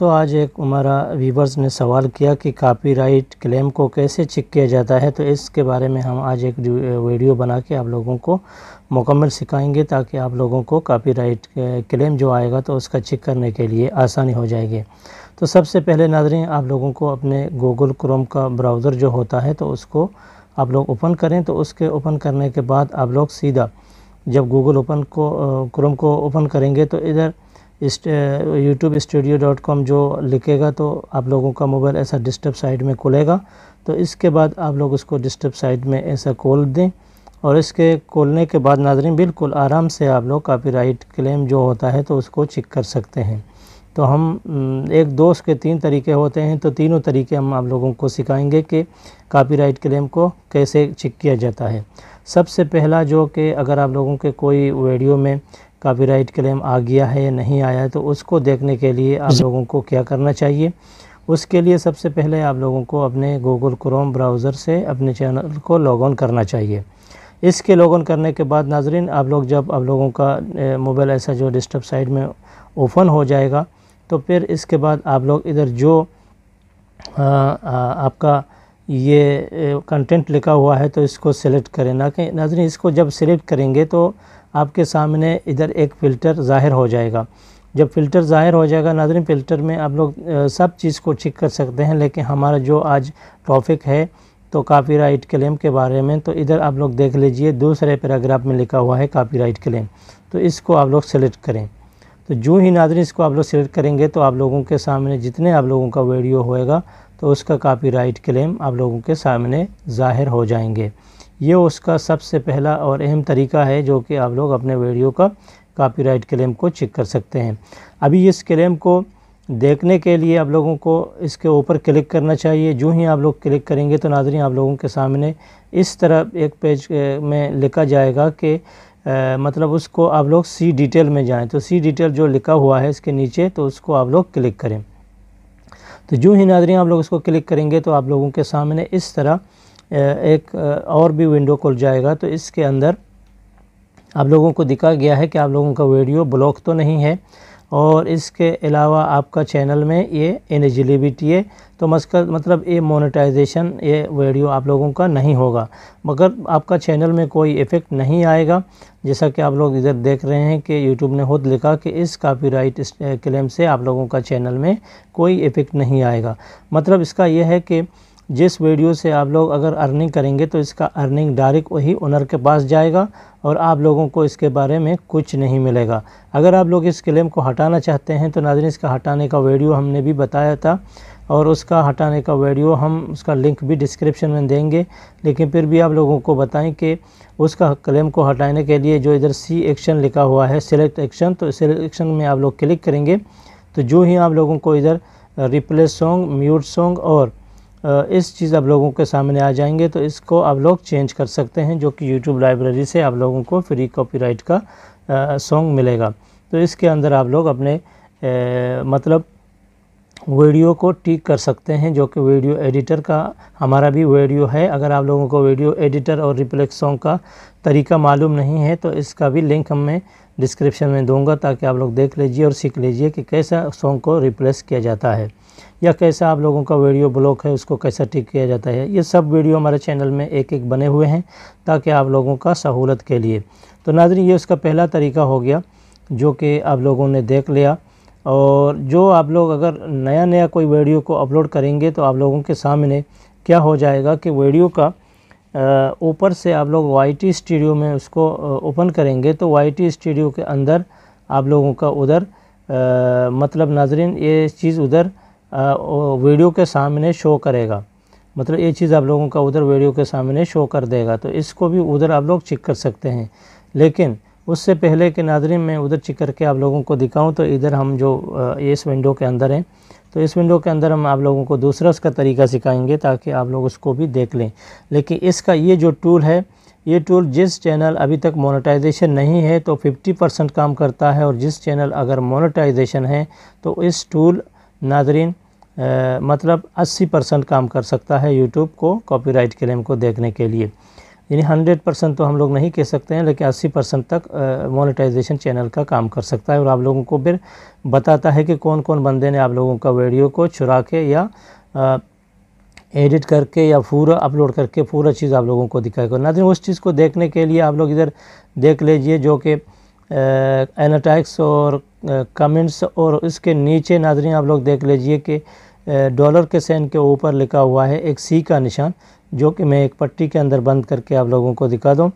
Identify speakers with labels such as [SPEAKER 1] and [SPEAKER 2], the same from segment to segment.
[SPEAKER 1] दोस्तों आज एक हमारा वीवर्स ने सवाल किया कि कॉपीराइट क्लेम को कैसे चेक किया जाता है तो इसके बारे में हम आज एक वीडियो बना के आप लोगों को मुकम्मल सिखाएंगे ताकि आप लोगों को कॉपीराइट क्लेम जो आएगा तो उसका चेक करने के लिए आसानी हो जाएगी तो सबसे पहले नाजरें आप लोगों को अपने गूगल क्रोम का ब्राउज़र जो होता है तो उसको आप लोग ओपन करें तो उसके ओपन करने के बाद आप लोग सीधा जब गूगल ओपन को क्रोम को ओपन करेंगे तो इधर यूट्यूब स्टूडियो डॉट कॉम जो लिखेगा तो आप लोगों का मोबाइल ऐसा डिस्टर्ब साइड में खुलेगा तो इसके बाद आप लोग उसको डिस्टर्ब साइड में ऐसा खोल दें और इसके खोलने के बाद नाजरीन बिल्कुल आराम से आप लोग राइट क्लेम जो होता है तो उसको चेक कर सकते हैं तो हम एक दोस्त के तीन तरीके होते हैं तो तीनों तरीके हम आप लोगों को सिखाएंगे कि राइट क्लेम को कैसे चेक किया जाता है सबसे पहला जो कि अगर आप लोगों के कोई वीडियो में कॉपीराइट क्लेम आ गया है या नहीं आया है तो उसको देखने के लिए आप लोगों को क्या करना चाहिए उसके लिए सबसे पहले आप लोगों को अपने गूगल क्रोम ब्राउज़र से अपने चैनल को लॉग ऑन करना चाहिए इसके लॉग ऑन करने के बाद नाजरीन आप लोग जब आप लोगों का मोबाइल ऐसा जो डिस्टर्ब साइड में ओपन हो जाएगा तो फिर इसके बाद आप लोग इधर जो आ, आ, आपका ये कंटेंट लिखा हुआ है तो इसको सेलेक्ट करें ना कि नाजरीन इसको जब सेलेक्ट करेंगे तो आपके सामने इधर एक फ़िल्टर ज़ाहिर हो जाएगा जब फ़िल्टर ज़ाहिर हो जाएगा नाजरन फ़िल्टर में आप लोग सब चीज़ को चेक कर सकते हैं लेकिन हमारा जो आज टॉपिक है तो कॉपीराइट क्लेम के बारे में तो इधर आप लोग देख लीजिए दूसरे पैराग्राफ में लिखा हुआ है कॉपीराइट क्लेम तो इसको आप लोग सेलेक्ट करें तो जो ही नाजरन इसको आप लोग सेलेक्ट करेंगे तो आप लोगों के सामने जितने आप लोगों का वीडियो होएगा तो उसका कॉपीराइट क्लेम आप लोगों के सामने ज़ाहिर हो जाएंगे ये उसका सबसे पहला और अहम तरीका है जो कि आप लोग अपने वीडियो का कॉपीराइट क्लेम को चेक कर सकते हैं अभी इस क्लेम को देखने के लिए आप लोगों को इसके ऊपर क्लिक करना चाहिए जो ही आप लोग क्लिक करेंगे तो नाजरीन आप लोगों के सामने इस तरह एक पेज में लिखा जाएगा कि आ, मतलब उसको आप लोग सी डिटेल में जाएं तो सी डिटेल जो लिखा हुआ है इसके नीचे तो उसको आप लोग क्लिक करें तो जो ही नाजरीन आप लोग इसको क्लिक करेंगे तो आप लोगों के सामने इस तरह एक और भी विंडो खुल जाएगा तो इसके अंदर आप लोगों को दिखा गया है कि आप लोगों का वीडियो ब्लॉक तो नहीं है और इसके अलावा आपका चैनल में ये एलिजिबिलिटी है तो मस्कर मतलब ये मोनेटाइजेशन ये वीडियो आप लोगों का नहीं होगा मगर आपका चैनल में कोई इफ़ेक्ट नहीं आएगा जैसा कि आप लोग इधर देख रहे हैं कि यूट्यूब ने खुद लिखा कि इस कॉपीराइट क्लेम से आप लोगों का चैनल में कोई इफ़ेक्ट नहीं आएगा मतलब इसका यह है कि जिस वीडियो से आप लोग अगर अर्निंग करेंगे तो इसका अर्निंग डायरेक्ट वही ओनर के पास जाएगा और आप लोगों को इसके बारे में कुछ नहीं मिलेगा अगर आप लोग इस क्लेम को हटाना चाहते हैं तो नाजन इसका हटाने का वीडियो हमने भी बताया था और उसका हटाने का वीडियो हम उसका लिंक भी डिस्क्रिप्शन में देंगे लेकिन फिर भी आप लोगों को बताएं कि उसका क्लेम को हटाने के लिए जो इधर सी एक्शन लिखा हुआ है सिलेक्ट एक्शन तो सिलेक्ट एक्शन में आप लोग क्लिक करेंगे तो जो ही आप लोगों को इधर रिप्लेस सॉन्ग म्यूट सॉन्ग और इस चीज़ आप लोगों के सामने आ जाएंगे तो इसको आप लोग चेंज कर सकते हैं जो कि यूट्यूब लाइब्रेरी से आप लोगों को फ्री कॉपीराइट का सॉन्ग मिलेगा तो इसके अंदर आप लोग अपने ए, मतलब वीडियो को टिक कर सकते हैं जो कि वीडियो एडिटर का हमारा भी वीडियो है अगर आप लोगों को वीडियो एडिटर और रिप्लेक्स सॉन्ग का तरीका मालूम नहीं है तो इसका भी लिंक हमें डिस्क्रिप्शन में दूंगा ताकि आप लोग देख लीजिए और सीख लीजिए कि कैसा सॉन्ग को रिप्लेस किया जाता है या कैसा आप लोगों का वीडियो ब्लॉक है उसको कैसा ठीक किया जाता है ये सब वीडियो हमारे चैनल में एक एक बने हुए हैं ताकि आप लोगों का सहूलत के लिए तो नाजरी ये उसका पहला तरीका हो गया जो कि आप लोगों ने देख लिया और जो आप लोग अगर नया नया कोई वीडियो को अपलोड करेंगे तो आप लोगों के सामने क्या हो जाएगा कि वीडियो का ऊपर से आप लोग वाई स्टूडियो में उसको ओपन करेंगे तो वाई स्टूडियो के अंदर आप लोगों का उधर मतलब नाजरीन ये चीज़ उधर वीडियो के सामने शो करेगा मतलब ये चीज़ आप लोगों का उधर वीडियो के सामने शो कर देगा तो इसको भी उधर आप लोग चेक कर सकते हैं लेकिन उससे पहले के नाजरीन मैं उधर चिक करके आप लोगों को दिखाऊं तो इधर हम जो इस विंडो के अंदर हैं तो इस विंडो के अंदर हम आप लोगों को दूसरा उसका तरीका सिखाएंगे ताकि आप लोग उसको भी देख लें लेकिन इसका ये जो टूल है ये टूल जिस चैनल अभी तक मोनेटाइजेशन नहीं है तो 50 परसेंट काम करता है और जिस चैनल अगर मोनेटाइजेशन है तो इस टूल नाजरीन मतलब 80 परसेंट काम कर सकता है यूट्यूब को कॉपीराइट क्लेम को देखने के लिए यानी 100 परसेंट तो हम लोग नहीं कह सकते हैं लेकिन 80 परसेंट तक मोनेटाइजेशन चैनल का काम कर सकता है और आप लोगों को फिर बताता है कि कौन कौन बंदे ने आप लोगों का वीडियो को चुरा के या एडिट करके या पूरा अपलोड करके पूरा चीज़ आप लोगों को दिखाई नाजिन उस चीज़ को देखने के लिए आप लोग इधर देख लीजिए जो कि एनाटैक्स और कमेंट्स और इसके नीचे नाजरिन आप लोग देख लीजिए कि डॉलर के सैन के ऊपर लिखा हुआ है एक सी का निशान जो कि मैं एक पट्टी के अंदर बंद करके आप लोगों को दिखा दूँ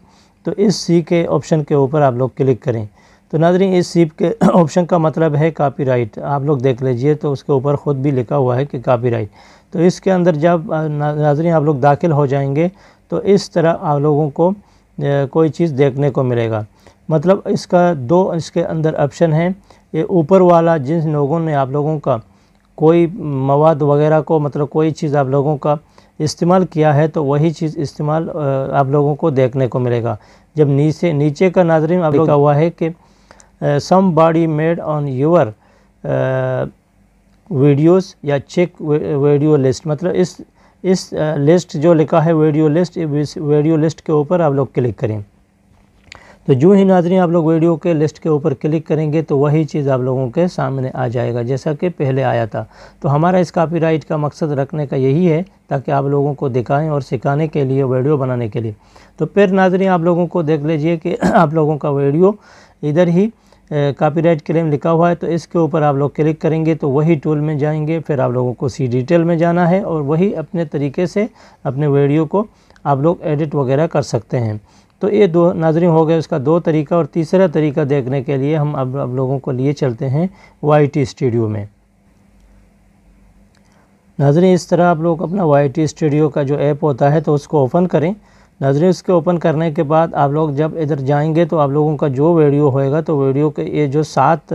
[SPEAKER 1] तो इस सी के ऑप्शन के ऊपर आप लोग क्लिक करें तो नाजरी इस सीप के ऑप्शन का मतलब है कॉपीराइट आप लोग देख लीजिए तो उसके ऊपर ख़ुद भी लिखा हुआ है कि कॉपीराइट तो इसके अंदर जब नाजरीन आप लोग दाखिल हो जाएंगे तो इस तरह आप लोगों को कोई चीज़ देखने को मिलेगा मतलब इसका दो इसके अंदर ऑप्शन है ये ऊपर वाला जिन लोगों ने आप लोगों का कोई मवाद वगैरह को मतलब कोई चीज़ आप लोगों का इस्तेमाल किया है तो वही चीज़ इस्तेमाल आप लोगों को देखने को मिलेगा जब नीचे नीचे का नाजरीन आप लिखा हुआ है कि somebody made on your videos या चेक वीडियो लिस्ट मतलब इस इस लिस्ट जो लिखा है वीडियो लिस्ट इस वीडियो लिस्ट के ऊपर आप लोग क्लिक करें तो जो ही नाजरी आप लोग वीडियो के लिस्ट के ऊपर क्लिक करेंगे तो वही चीज़ आप लोगों के सामने आ जाएगा जैसा कि पहले आया था तो हमारा इस कॉपीराइट का मकसद रखने का यही है ताकि आप लोगों को दिखाएं और सिखाने के लिए वीडियो बनाने के लिए तो फिर नाजरी आप लोगों को देख लीजिए कि आप लोगों का वीडियो इधर ही कॉपीराइट क्लेम लिखा हुआ है तो इसके ऊपर आप लोग क्लिक करेंगे तो वही टूल में जाएंगे फिर आप लोगों को सी डिटेल में जाना है और वही अपने तरीके से अपने वीडियो को आप लोग एडिट वगैरह कर सकते हैं तो ये दो नाजरी हो गए उसका दो तरीका और तीसरा तरीका देखने के लिए हम अब अब लोगों को लिए चलते हैं वाई स्टूडियो में नाजरें इस तरह आप लोग अपना वाई स्टूडियो का जो ऐप होता है तो उसको ओपन करें नाजरें उसके ओपन करने के बाद आप लोग जब इधर जाएंगे तो आप लोगों का जो वीडियो होएगा तो वीडियो के ये जो सात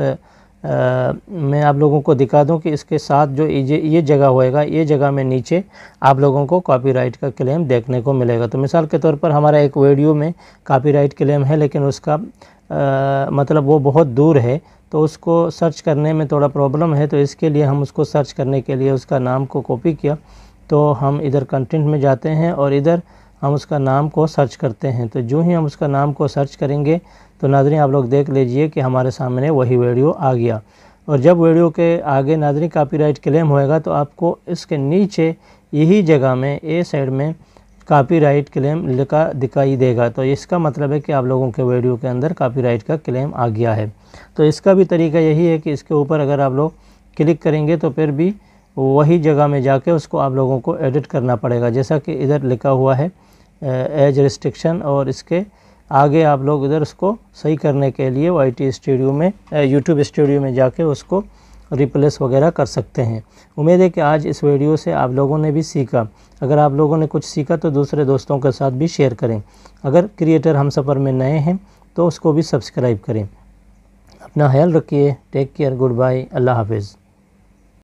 [SPEAKER 1] मैं आप लोगों को दिखा दूं कि इसके साथ जो ये ये जगह होएगा ये जगह में नीचे आप लोगों को कॉपीराइट का क्लेम देखने को मिलेगा तो मिसाल के तौर पर हमारा एक वीडियो में कॉपीराइट क्लेम है लेकिन उसका आ, मतलब वो बहुत दूर है तो उसको सर्च करने में थोड़ा प्रॉब्लम है तो इसके लिए हम उसको सर्च करने के लिए उसका नाम को कॉपी किया तो हम इधर कंटेंट में जाते हैं और इधर हम उसका नाम को सर्च करते हैं तो जो ही हम उसका नाम को सर्च करेंगे तो नादरी आप लोग देख लीजिए कि हमारे सामने वही वीडियो आ गया और जब वीडियो के आगे नाजरीन कॉपीराइट क्लेम होएगा तो आपको इसके नीचे यही जगह में ए साइड में कॉपीराइट क्लेम लिखा दिखाई देगा तो इसका मतलब है कि आप लोगों के वीडियो के अंदर कॉपीराइट का क्लेम आ गया है तो इसका भी तरीका यही है कि इसके ऊपर अगर आप लोग क्लिक करेंगे तो फिर भी वही जगह में जाके उसको आप लोगों को एडिट करना पड़ेगा जैसा कि इधर लिखा हुआ है एज रिस्ट्रिक्शन और इसके आगे आप लोग इधर उसको सही करने के लिए वाई टी स्टूडियो में यूट्यूब स्टूडियो में जाके उसको रिप्लेस वगैरह कर सकते हैं उम्मीद है कि आज इस वीडियो से आप लोगों ने भी सीखा अगर आप लोगों ने कुछ सीखा तो दूसरे दोस्तों के साथ भी शेयर करें अगर क्रिएटर हम सफ़र में नए हैं तो उसको भी सब्सक्राइब करें अपना ख्याल रखिए टेक केयर गुड बाय अल्लाह हाफिज़